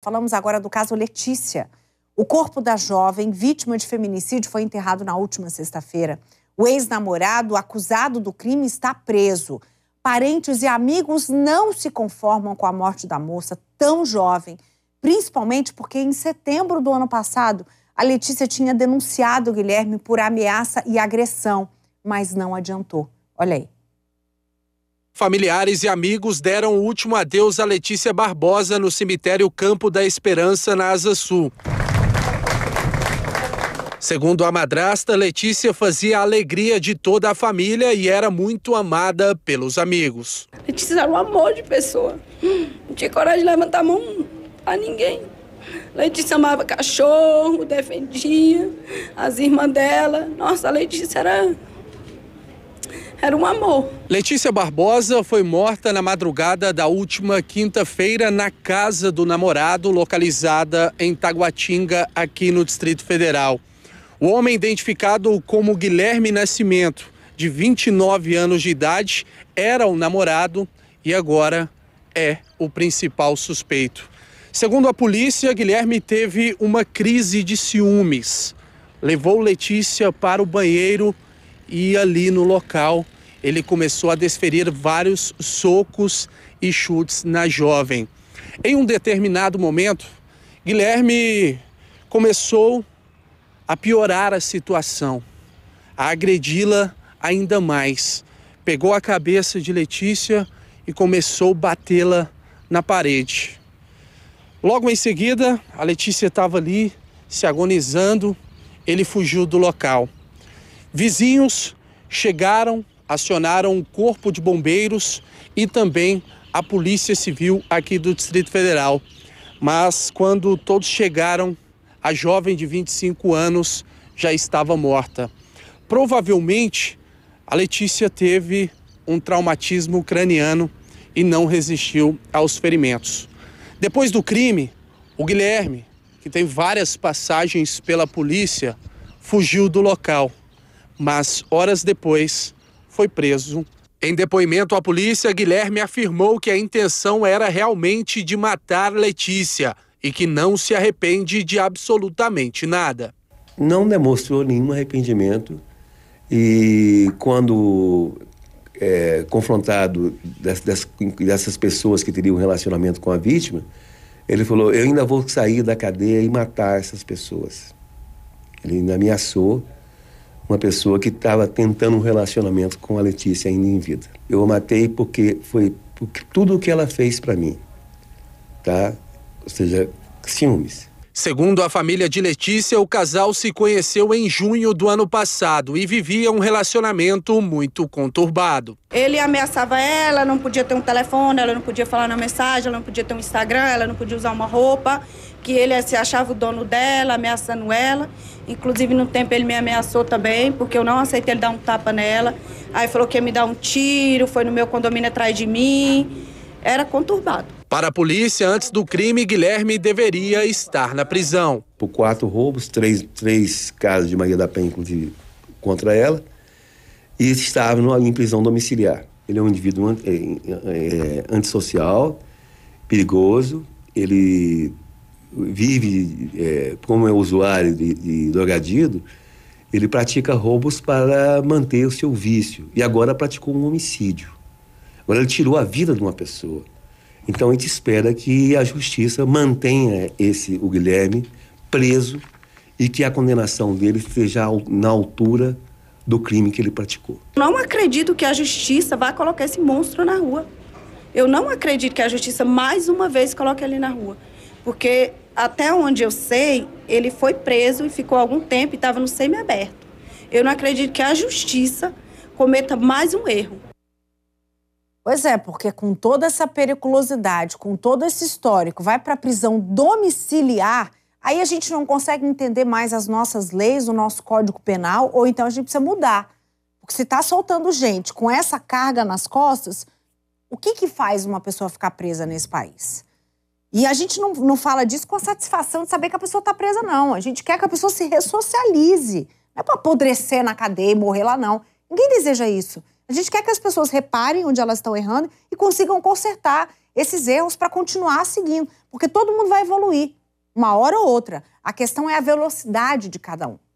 Falamos agora do caso Letícia. O corpo da jovem vítima de feminicídio foi enterrado na última sexta-feira. O ex-namorado acusado do crime está preso. Parentes e amigos não se conformam com a morte da moça tão jovem, principalmente porque em setembro do ano passado a Letícia tinha denunciado o Guilherme por ameaça e agressão, mas não adiantou. Olha aí. Familiares e amigos deram o último adeus a Letícia Barbosa no cemitério Campo da Esperança, na Asa Sul. Segundo a madrasta, Letícia fazia a alegria de toda a família e era muito amada pelos amigos. Letícia era um amor de pessoa. Não tinha coragem de levantar a mão a ninguém. Letícia amava cachorro, defendia as irmãs dela. Nossa, a Letícia era era um amor. Letícia Barbosa foi morta na madrugada da última quinta-feira na casa do namorado, localizada em Taguatinga, aqui no Distrito Federal. O homem, identificado como Guilherme Nascimento, de 29 anos de idade, era o namorado e agora é o principal suspeito. Segundo a polícia, Guilherme teve uma crise de ciúmes. Levou Letícia para o banheiro e ali no local ele começou a desferir vários socos e chutes na jovem. Em um determinado momento, Guilherme começou a piorar a situação, a agredi-la ainda mais. Pegou a cabeça de Letícia e começou a batê-la na parede. Logo em seguida, a Letícia estava ali se agonizando, ele fugiu do local. Vizinhos chegaram, acionaram o Corpo de Bombeiros e também a Polícia Civil aqui do Distrito Federal. Mas quando todos chegaram, a jovem de 25 anos já estava morta. Provavelmente, a Letícia teve um traumatismo ucraniano e não resistiu aos ferimentos. Depois do crime, o Guilherme, que tem várias passagens pela polícia, fugiu do local mas horas depois foi preso. Em depoimento à polícia, Guilherme afirmou que a intenção era realmente de matar Letícia e que não se arrepende de absolutamente nada. Não demonstrou nenhum arrependimento e quando é, confrontado dessas, dessas pessoas que teriam um relacionamento com a vítima, ele falou: Eu ainda vou sair da cadeia e matar essas pessoas. Ele ainda ameaçou uma pessoa que estava tentando um relacionamento com a Letícia ainda em vida. Eu a matei porque foi porque tudo o que ela fez para mim, tá? Ou seja, ciúmes. Segundo a família de Letícia, o casal se conheceu em junho do ano passado e vivia um relacionamento muito conturbado. Ele ameaçava ela, não podia ter um telefone, ela não podia falar na mensagem, ela não podia ter um Instagram, ela não podia usar uma roupa, que ele se achava o dono dela, ameaçando ela. Inclusive, no tempo, ele me ameaçou também, porque eu não aceitei ele dar um tapa nela. Aí falou que ia me dar um tiro, foi no meu condomínio atrás de mim. Era conturbado. Para a polícia, antes do crime, Guilherme deveria estar na prisão. Por quatro roubos, três, três casos de Maria da Penha, inclusive, contra ela, e estava em prisão domiciliar. Ele é um indivíduo é, é, é, antissocial, perigoso, ele vive, é, como é usuário de, de drogadido, ele pratica roubos para manter o seu vício. E agora praticou um homicídio. Agora ele tirou a vida de uma pessoa. Então a gente espera que a justiça mantenha esse o Guilherme preso e que a condenação dele esteja na altura do crime que ele praticou. Não acredito que a justiça vá colocar esse monstro na rua. Eu não acredito que a justiça mais uma vez coloque ele na rua, porque até onde eu sei, ele foi preso e ficou algum tempo e estava no semiaberto. Eu não acredito que a justiça cometa mais um erro. Pois é, porque com toda essa periculosidade, com todo esse histórico, vai para prisão domiciliar, aí a gente não consegue entender mais as nossas leis, o nosso código penal, ou então a gente precisa mudar. Porque se está soltando gente com essa carga nas costas, o que, que faz uma pessoa ficar presa nesse país? E a gente não, não fala disso com a satisfação de saber que a pessoa está presa, não. A gente quer que a pessoa se ressocialize. Não é para apodrecer na cadeia e morrer lá, não. Ninguém deseja isso. A gente quer que as pessoas reparem onde elas estão errando e consigam consertar esses erros para continuar seguindo, porque todo mundo vai evoluir uma hora ou outra. A questão é a velocidade de cada um.